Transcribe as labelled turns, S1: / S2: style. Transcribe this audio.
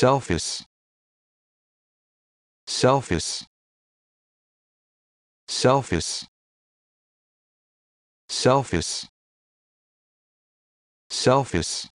S1: selfish selfish selfish selfish selfish